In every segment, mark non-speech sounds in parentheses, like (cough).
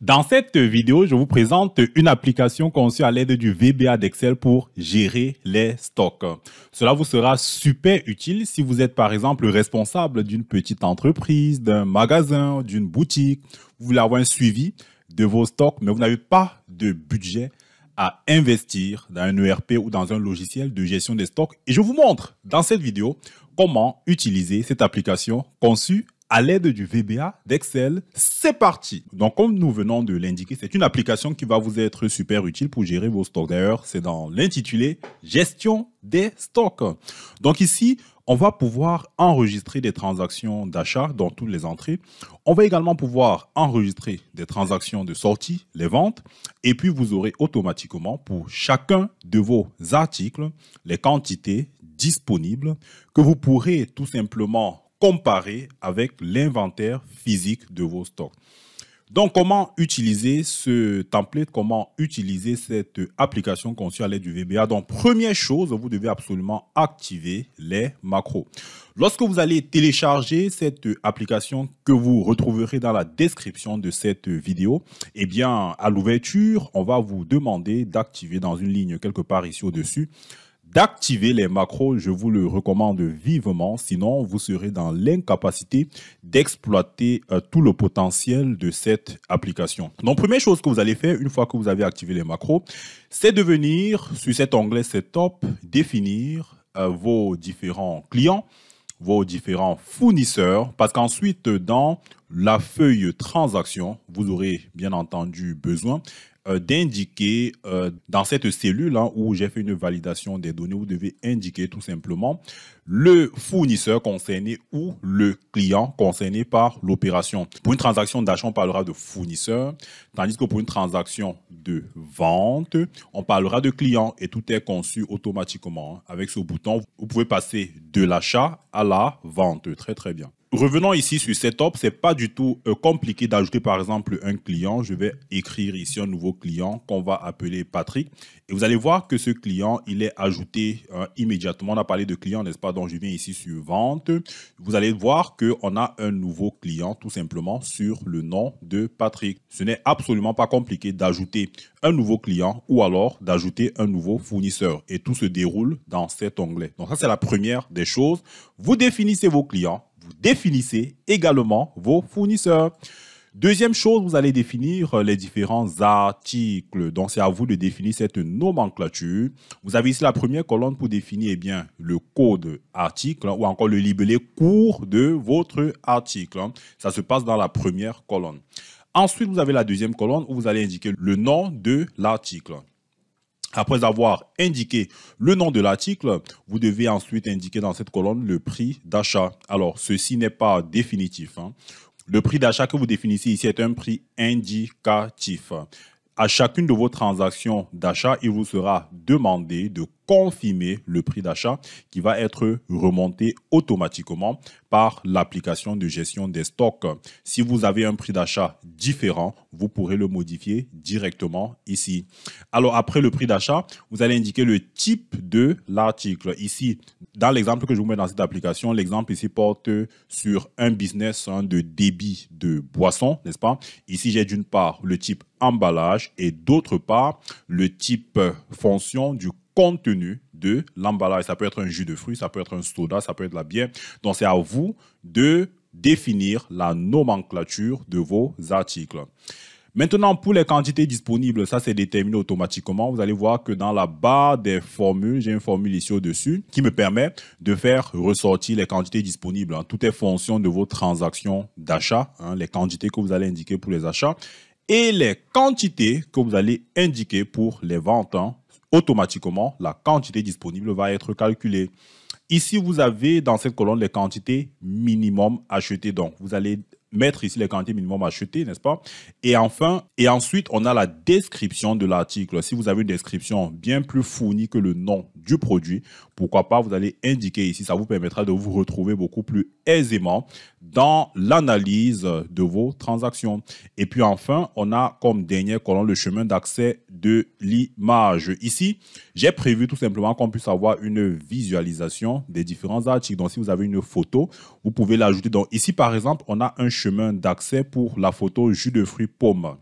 Dans cette vidéo, je vous présente une application conçue à l'aide du VBA d'Excel pour gérer les stocks. Cela vous sera super utile si vous êtes par exemple responsable d'une petite entreprise, d'un magasin, d'une boutique. Vous voulez avoir un suivi de vos stocks, mais vous n'avez pas de budget à investir dans un ERP ou dans un logiciel de gestion des stocks. Et je vous montre dans cette vidéo comment utiliser cette application conçue à l'aide du VBA d'Excel. C'est parti Donc comme nous venons de l'indiquer, c'est une application qui va vous être super utile pour gérer vos stocks. D'ailleurs, c'est dans l'intitulé « Gestion des stocks ». Donc ici, on va pouvoir enregistrer des transactions d'achat dans toutes les entrées. On va également pouvoir enregistrer des transactions de sortie, les ventes. Et puis, vous aurez automatiquement pour chacun de vos articles les quantités disponibles que vous pourrez tout simplement comparer avec l'inventaire physique de vos stocks. Donc, comment utiliser ce template, comment utiliser cette application conçue à l'aide du VBA Donc, première chose, vous devez absolument activer les macros. Lorsque vous allez télécharger cette application que vous retrouverez dans la description de cette vidéo, eh bien, à l'ouverture, on va vous demander d'activer dans une ligne quelque part ici au-dessus d'activer les macros, je vous le recommande vivement, sinon vous serez dans l'incapacité d'exploiter euh, tout le potentiel de cette application. Donc première chose que vous allez faire une fois que vous avez activé les macros, c'est de venir sur cet onglet Setup, définir euh, vos différents clients, vos différents fournisseurs, parce qu'ensuite dans la feuille transaction, vous aurez bien entendu besoin euh, d'indiquer euh, dans cette cellule où j'ai fait une validation des données, vous devez indiquer tout simplement le fournisseur concerné ou le client concerné par l'opération. Pour une transaction d'achat, on parlera de fournisseur, tandis que pour une transaction de vente, on parlera de client et tout est conçu automatiquement. Avec ce bouton, vous pouvez passer de l'achat à la vente. Très très bien revenons ici sur Setup. C'est pas du tout euh, compliqué d'ajouter par exemple un client. Je vais écrire ici un nouveau client qu'on va appeler Patrick. Et vous allez voir que ce client, il est ajouté hein, immédiatement. On a parlé de client, n'est-ce pas Donc je viens ici sur vente. Vous allez voir qu'on a un nouveau client tout simplement sur le nom de Patrick. Ce n'est absolument pas compliqué d'ajouter un nouveau client ou alors d'ajouter un nouveau fournisseur. Et tout se déroule dans cet onglet. Donc ça, c'est la première des choses. Vous définissez vos clients définissez également vos fournisseurs. Deuxième chose, vous allez définir euh, les différents articles. Donc, c'est à vous de définir cette nomenclature. Vous avez ici la première colonne pour définir eh bien, le code article hein, ou encore le libellé court de votre article. Hein. Ça se passe dans la première colonne. Ensuite, vous avez la deuxième colonne où vous allez indiquer le nom de l'article. Après avoir indiqué le nom de l'article, vous devez ensuite indiquer dans cette colonne le prix d'achat. Alors, ceci n'est pas définitif. Hein. Le prix d'achat que vous définissez ici est un prix indicatif. À chacune de vos transactions d'achat, il vous sera demandé de confirmer le prix d'achat qui va être remonté automatiquement par l'application de gestion des stocks. Si vous avez un prix d'achat différent, vous pourrez le modifier directement ici. Alors après le prix d'achat, vous allez indiquer le type de l'article. Ici, dans l'exemple que je vous mets dans cette application, l'exemple ici porte sur un business hein, de débit de boissons, n'est-ce pas Ici, j'ai d'une part le type emballage et d'autre part le type fonction du Contenu de l'emballage. Ça peut être un jus de fruits, ça peut être un soda, ça peut être la bière. Donc c'est à vous de définir la nomenclature de vos articles. Maintenant, pour les quantités disponibles, ça c'est déterminé automatiquement. Vous allez voir que dans la barre des formules, j'ai une formule ici au-dessus qui me permet de faire ressortir les quantités disponibles. Hein. Tout est fonction de vos transactions d'achat, hein, les quantités que vous allez indiquer pour les achats et les quantités que vous allez indiquer pour les ventes. Hein automatiquement, la quantité disponible va être calculée. Ici, vous avez dans cette colonne les quantités minimum achetées. Donc, vous allez mettre ici les quantités minimum achetées, n'est-ce pas Et enfin, et ensuite, on a la description de l'article. Si vous avez une description bien plus fournie que le nom du produit, pourquoi pas vous allez indiquer ici. Ça vous permettra de vous retrouver beaucoup plus aisément dans l'analyse de vos transactions. Et puis enfin, on a comme dernière colonne le chemin d'accès de l'image. Ici, j'ai prévu tout simplement qu'on puisse avoir une visualisation des différents articles. Donc, si vous avez une photo, vous pouvez l'ajouter. Donc, ici, par exemple, on a un chemin d'accès pour la photo jus de fruits pomme.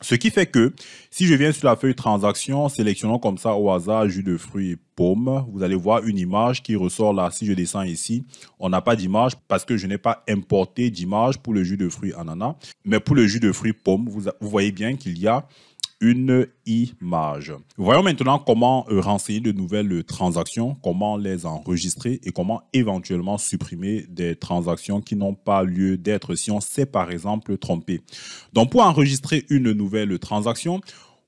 Ce qui fait que si je viens sur la feuille transaction, sélectionnons comme ça au hasard jus de fruits pomme, vous allez voir une image qui ressort là. Si je descends ici, on n'a pas d'image parce que je n'ai pas importé d'image pour le jus de fruits ananas. Mais pour le jus de fruits pomme, vous voyez bien qu'il y a une image. Voyons maintenant comment renseigner de nouvelles transactions, comment les enregistrer et comment éventuellement supprimer des transactions qui n'ont pas lieu d'être si on s'est par exemple trompé. Donc pour enregistrer une nouvelle transaction,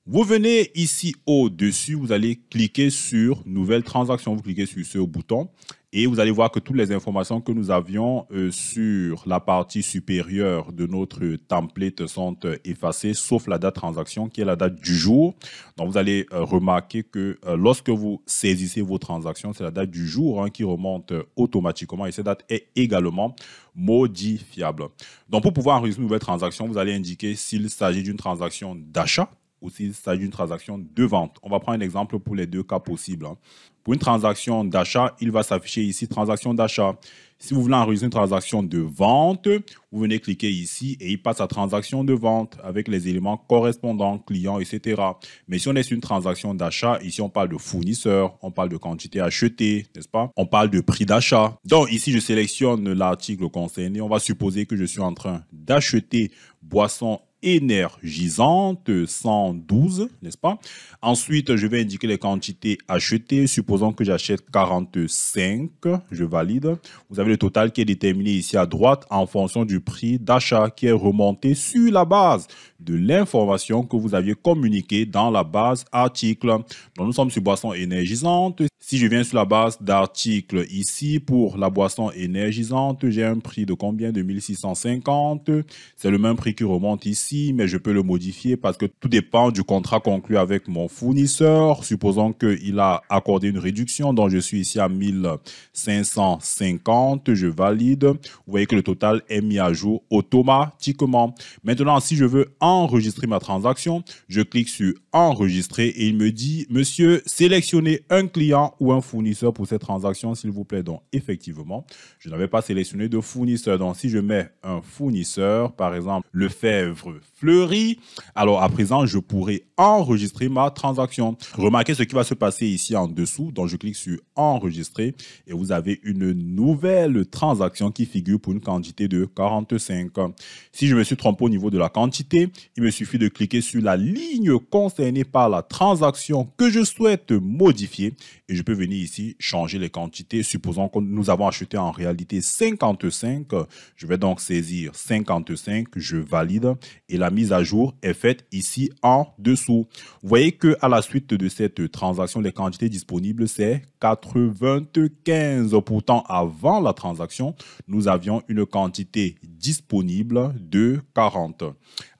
vous venez ici au-dessus, vous allez cliquer sur Nouvelle transaction, vous cliquez sur ce bouton et vous allez voir que toutes les informations que nous avions euh, sur la partie supérieure de notre template sont euh, effacées, sauf la date transaction qui est la date du jour. Donc vous allez euh, remarquer que lorsque vous saisissez vos transactions, c'est la date du jour hein, qui remonte automatiquement et cette date est également modifiable. Donc pour pouvoir enregistrer une nouvelle transaction, vous allez indiquer s'il s'agit d'une transaction d'achat ou s'il s'agit d'une transaction de vente. On va prendre un exemple pour les deux cas possibles. Hein. Pour une transaction d'achat, il va s'afficher ici transaction d'achat. Si vous voulez enregistrer une transaction de vente, vous venez cliquer ici et il passe à transaction de vente avec les éléments correspondants, clients, etc. Mais si on est sur une transaction d'achat, ici on parle de fournisseur, on parle de quantité achetée, n'est-ce pas On parle de prix d'achat. Donc ici je sélectionne l'article concerné. On va supposer que je suis en train d'acheter boisson énergisante, 112, n'est-ce pas Ensuite, je vais indiquer les quantités achetées. Supposons que j'achète 45, je valide. Vous avez le total qui est déterminé ici à droite en fonction du prix d'achat qui est remonté sur la base de l'information que vous aviez communiquée dans la base article. nous sommes sur boisson énergisante, si je viens sur la base d'articles ici, pour la boisson énergisante, j'ai un prix de combien De 1650. C'est le même prix qui remonte ici, mais je peux le modifier parce que tout dépend du contrat conclu avec mon fournisseur. Supposons qu'il a accordé une réduction, donc je suis ici à 1550, je valide. Vous voyez que le total est mis à jour automatiquement. Maintenant, si je veux enregistrer ma transaction, je clique sur enregistrer et il me dit, monsieur, sélectionnez un client ou un fournisseur pour cette transaction, s'il vous plaît. Donc, effectivement, je n'avais pas sélectionné de fournisseur. Donc, si je mets un fournisseur, par exemple, le fèvre Fleury, alors à présent, je pourrais enregistrer ma transaction. Remarquez ce qui va se passer ici en dessous. Donc, je clique sur enregistrer et vous avez une nouvelle transaction qui figure pour une quantité de 45. Si je me suis trompé au niveau de la quantité, il me suffit de cliquer sur la ligne concernée par la transaction que je souhaite modifier et je venir ici, changer les quantités. Supposons que nous avons acheté en réalité 55. Je vais donc saisir 55, je valide et la mise à jour est faite ici en dessous. Vous voyez que à la suite de cette transaction, les quantités disponibles, c'est 95. Pourtant, avant la transaction, nous avions une quantité disponible de 40.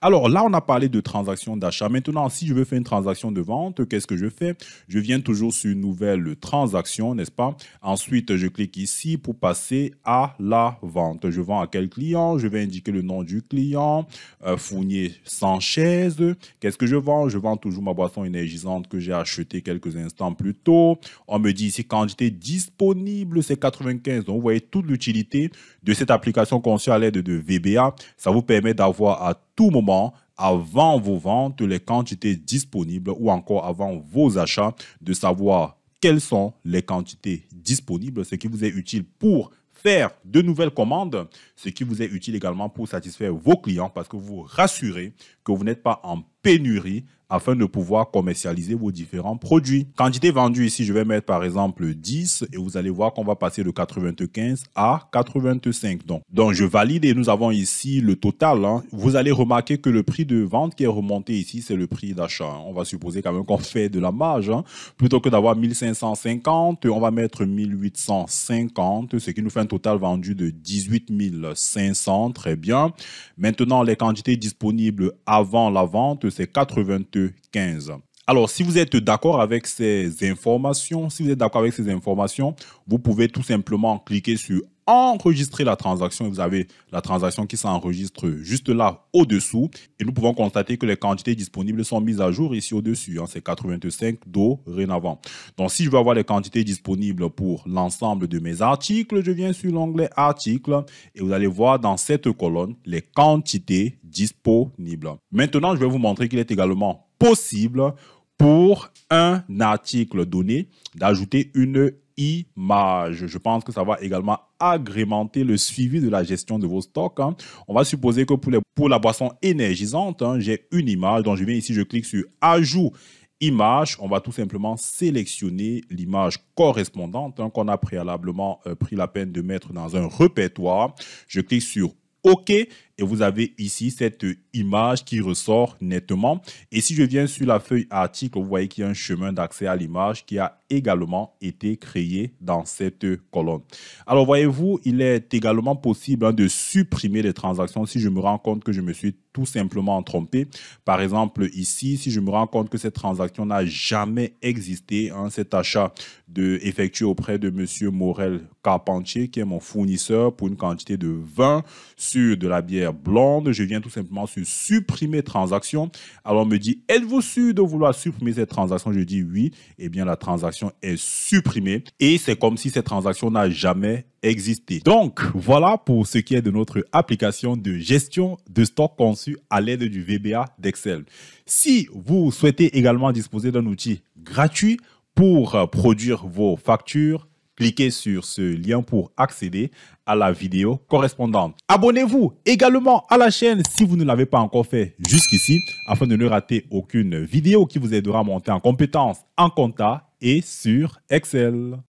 Alors là, on a parlé de transaction d'achat. Maintenant, si je veux faire une transaction de vente, qu'est-ce que je fais Je viens toujours sur une nouvelle transaction, n'est-ce pas Ensuite, je clique ici pour passer à la vente. Je vends à quel client Je vais indiquer le nom du client, euh, Fournier Fournier chaise. Qu'est-ce que je vends Je vends toujours ma boisson énergisante que j'ai achetée quelques instants plus tôt. On me dit ici quantité disponible, c'est 95. Donc, vous voyez toute l'utilité de cette application conçue à l'aide de VBA. Ça vous permet d'avoir à tout moment avant vos ventes, les quantités disponibles ou encore avant vos achats, de savoir quelles sont les quantités disponibles, ce qui vous est utile pour faire de nouvelles commandes, ce qui vous est utile également pour satisfaire vos clients parce que vous vous rassurez que vous n'êtes pas en pénurie afin de pouvoir commercialiser vos différents produits. Quantité vendue ici, je vais mettre par exemple 10 et vous allez voir qu'on va passer de 95 à 85. Donc, donc je valide et nous avons ici le total. Hein. Vous allez remarquer que le prix de vente qui est remonté ici, c'est le prix d'achat. Hein. On va supposer quand même qu'on (laughs) fait de la marge. Hein. Plutôt que d'avoir 1550, on va mettre 1850, ce qui nous fait un total vendu de 18 500. Très bien. Maintenant, les quantités disponibles avant la vente, c'est 95. Alors, si vous êtes d'accord avec ces informations, si vous êtes d'accord avec ces informations, vous pouvez tout simplement cliquer sur enregistrer la transaction. Vous avez la transaction qui s'enregistre juste là au-dessous. Et nous pouvons constater que les quantités disponibles sont mises à jour ici au-dessus. Hein. C'est 85 dorénavant. Donc si je veux avoir les quantités disponibles pour l'ensemble de mes articles, je viens sur l'onglet articles et vous allez voir dans cette colonne les quantités disponibles. Maintenant, je vais vous montrer qu'il est également possible pour un article donné d'ajouter une image. Je pense que ça va également agrémenter le suivi de la gestion de vos stocks. Hein. On va supposer que pour, les, pour la boisson énergisante, hein, j'ai une image. Donc, je viens ici, je clique sur Ajout image, on va tout simplement sélectionner l'image correspondante hein, qu'on a préalablement euh, pris la peine de mettre dans un répertoire. Je clique sur OK et vous avez ici cette image qui ressort nettement. Et si je viens sur la feuille article, vous voyez qu'il y a un chemin d'accès à l'image qui a également été créé dans cette colonne. Alors voyez-vous, il est également possible hein, de supprimer les transactions si je me rends compte que je me suis tout simplement trompé. Par exemple, ici, si je me rends compte que cette transaction n'a jamais existé, hein, cet achat de, effectué auprès de M. Morel Carpentier, qui est mon fournisseur pour une quantité de 20 sur de la bière blonde, je viens tout simplement sur supprimer transaction. Alors on me dit, êtes-vous sûr de vouloir supprimer cette transaction Je dis oui, eh bien la transaction est supprimée et c'est comme si cette transaction n'a jamais existé. Donc voilà pour ce qui est de notre application de gestion de stock conçue à l'aide du VBA d'Excel. Si vous souhaitez également disposer d'un outil gratuit pour euh, produire vos factures, Cliquez sur ce lien pour accéder à la vidéo correspondante. Abonnez-vous également à la chaîne si vous ne l'avez pas encore fait jusqu'ici afin de ne rater aucune vidéo qui vous aidera à monter en compétences en compta et sur Excel.